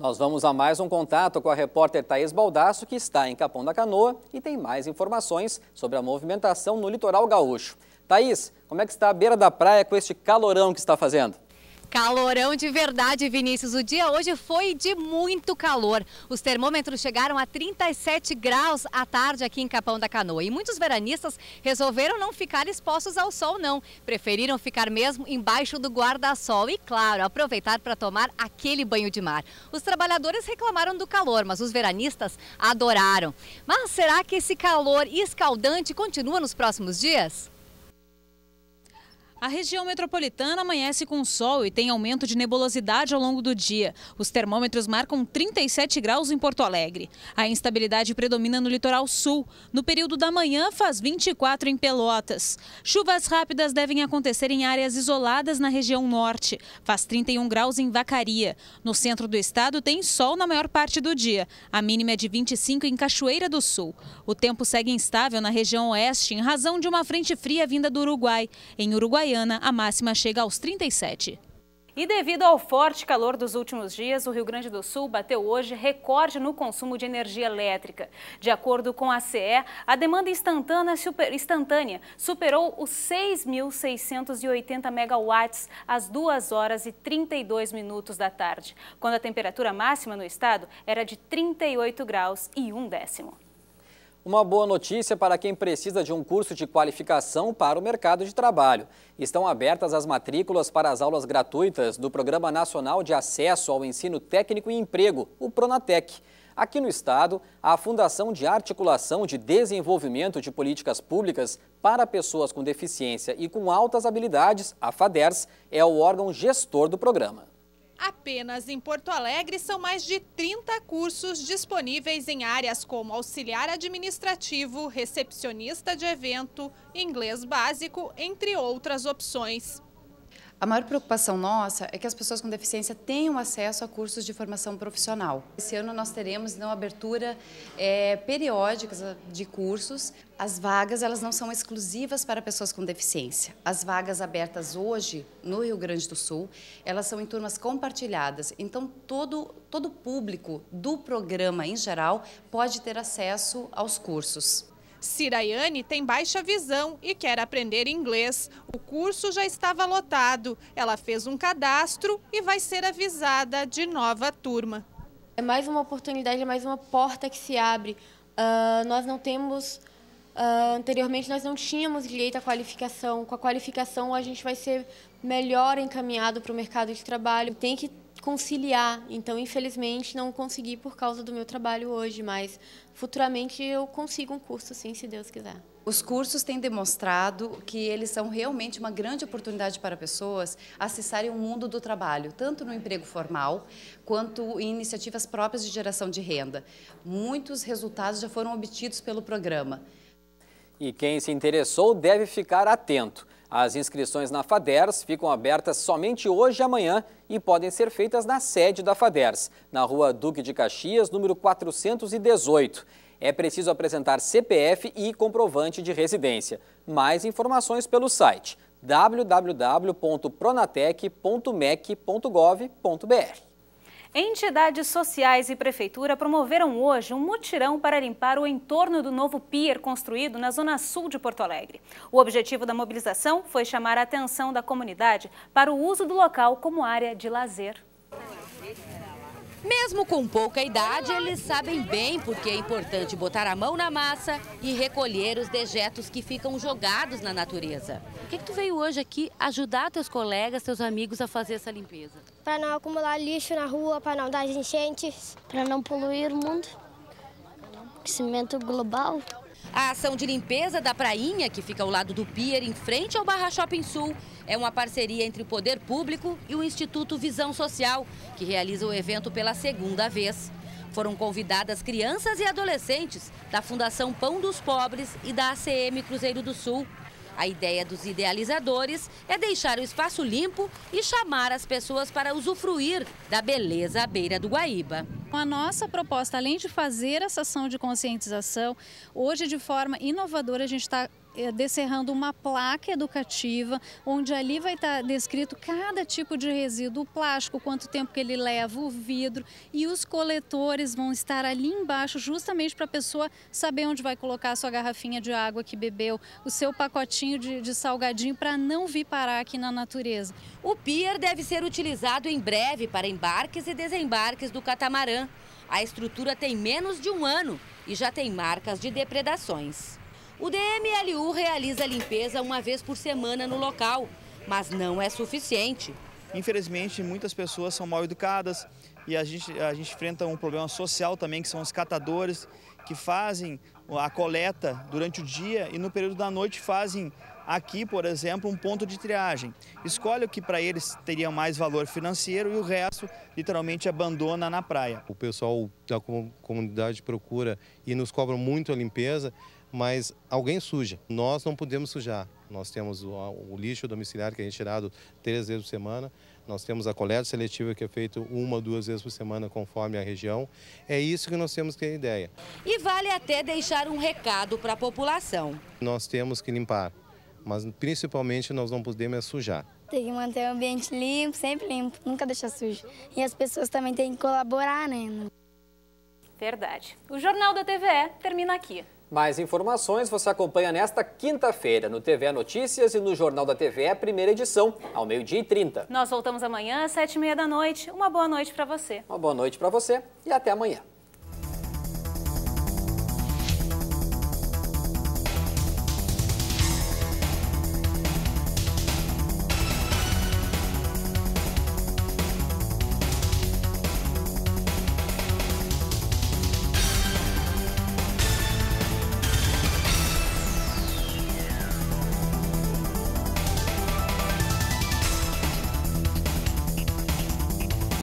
Nós vamos a mais um contato com a repórter Thaís Baldasso, que está em Capão da Canoa e tem mais informações sobre a movimentação no litoral gaúcho. Thaís, como é que está a beira da praia com este calorão que está fazendo? Calorão de verdade, Vinícius. O dia hoje foi de muito calor. Os termômetros chegaram a 37 graus à tarde aqui em Capão da Canoa. E muitos veranistas resolveram não ficar expostos ao sol, não. Preferiram ficar mesmo embaixo do guarda-sol e, claro, aproveitar para tomar aquele banho de mar. Os trabalhadores reclamaram do calor, mas os veranistas adoraram. Mas será que esse calor escaldante continua nos próximos dias? A região metropolitana amanhece com sol e tem aumento de nebulosidade ao longo do dia. Os termômetros marcam 37 graus em Porto Alegre. A instabilidade predomina no litoral sul. No período da manhã, faz 24 em Pelotas. Chuvas rápidas devem acontecer em áreas isoladas na região norte. Faz 31 graus em Vacaria. No centro do estado, tem sol na maior parte do dia. A mínima é de 25 em Cachoeira do Sul. O tempo segue instável na região oeste em razão de uma frente fria vinda do Uruguai. Em Uruguai, Uruguaiana, a máxima chega aos 37. E devido ao forte calor dos últimos dias, o Rio Grande do Sul bateu hoje recorde no consumo de energia elétrica. De acordo com a CE, a demanda instantânea, super, instantânea superou os 6.680 megawatts às 2 horas e 32 minutos da tarde, quando a temperatura máxima no estado era de 38 graus e um décimo. Uma boa notícia para quem precisa de um curso de qualificação para o mercado de trabalho. Estão abertas as matrículas para as aulas gratuitas do Programa Nacional de Acesso ao Ensino Técnico e Emprego, o Pronatec. Aqui no estado, a Fundação de Articulação de Desenvolvimento de Políticas Públicas para Pessoas com Deficiência e com Altas Habilidades, a FADERS, é o órgão gestor do programa. Apenas em Porto Alegre são mais de 30 cursos disponíveis em áreas como auxiliar administrativo, recepcionista de evento, inglês básico, entre outras opções. A maior preocupação nossa é que as pessoas com deficiência tenham acesso a cursos de formação profissional. Esse ano nós teremos então abertura é, periódica ah, de cursos. As vagas elas não são exclusivas para pessoas com deficiência. As vagas abertas hoje no Rio Grande do Sul elas são em turmas compartilhadas. Então todo todo público do programa em geral pode ter acesso aos cursos. Ciraiane tem baixa visão e quer aprender inglês. O curso já estava lotado. Ela fez um cadastro e vai ser avisada de nova turma. É mais uma oportunidade, é mais uma porta que se abre. Uh, nós não temos Uh, anteriormente nós não tínhamos direito à qualificação. Com a qualificação a gente vai ser melhor encaminhado para o mercado de trabalho. Tem que conciliar. Então, infelizmente, não consegui por causa do meu trabalho hoje, mas futuramente eu consigo um curso, sim, se Deus quiser. Os cursos têm demonstrado que eles são realmente uma grande oportunidade para pessoas acessarem o mundo do trabalho, tanto no emprego formal quanto em iniciativas próprias de geração de renda. Muitos resultados já foram obtidos pelo programa. E quem se interessou deve ficar atento. As inscrições na FADERS ficam abertas somente hoje e amanhã e podem ser feitas na sede da FADERS, na rua Duque de Caxias, número 418. É preciso apresentar CPF e comprovante de residência. Mais informações pelo site www.pronatec.mec.gov.br. Entidades sociais e prefeitura promoveram hoje um mutirão para limpar o entorno do novo pier construído na zona sul de Porto Alegre. O objetivo da mobilização foi chamar a atenção da comunidade para o uso do local como área de lazer. Mesmo com pouca idade, eles sabem bem porque é importante botar a mão na massa e recolher os dejetos que ficam jogados na natureza. O que, que tu veio hoje aqui ajudar teus colegas, teus amigos a fazer essa limpeza? Para não acumular lixo na rua, para não dar enchentes. Para não poluir o mundo. Aquecimento global. A ação de limpeza da prainha, que fica ao lado do pier, em frente ao Barra Shopping Sul, é uma parceria entre o Poder Público e o Instituto Visão Social, que realiza o evento pela segunda vez. Foram convidadas crianças e adolescentes da Fundação Pão dos Pobres e da ACM Cruzeiro do Sul. A ideia dos idealizadores é deixar o espaço limpo e chamar as pessoas para usufruir da beleza à beira do Guaíba. A nossa proposta, além de fazer essa ação de conscientização, hoje de forma inovadora a gente está é, descerrando uma placa educativa, onde ali vai estar tá descrito cada tipo de resíduo, o plástico, quanto tempo que ele leva, o vidro, e os coletores vão estar ali embaixo, justamente para a pessoa saber onde vai colocar a sua garrafinha de água que bebeu, o seu pacotinho de, de salgadinho, para não vir parar aqui na natureza. O pier deve ser utilizado em breve para embarques e desembarques do catamarã. A estrutura tem menos de um ano e já tem marcas de depredações. O DMLU realiza limpeza uma vez por semana no local, mas não é suficiente. Infelizmente, muitas pessoas são mal educadas e a gente, a gente enfrenta um problema social também, que são os catadores, que fazem a coleta durante o dia e no período da noite fazem aqui, por exemplo, um ponto de triagem. Escolhe o que para eles teria mais valor financeiro e o resto literalmente abandona na praia. O pessoal da comunidade procura e nos cobra muito a limpeza mas alguém suja. Nós não podemos sujar. Nós temos o, o lixo domiciliar que é retirado três vezes por semana, nós temos a coleta seletiva que é feita uma ou duas vezes por semana, conforme a região. É isso que nós temos que ter ideia. E vale até deixar um recado para a população. Nós temos que limpar, mas principalmente nós não podemos é sujar. Tem que manter o ambiente limpo, sempre limpo, nunca deixar sujo. E as pessoas também têm que colaborar, né? Verdade. O Jornal da TVE termina aqui. Mais informações você acompanha nesta quinta-feira no TV Notícias e no Jornal da TV, primeira edição, ao meio-dia e 30. Nós voltamos amanhã às sete e meia da noite. Uma boa noite para você. Uma boa noite para você e até amanhã.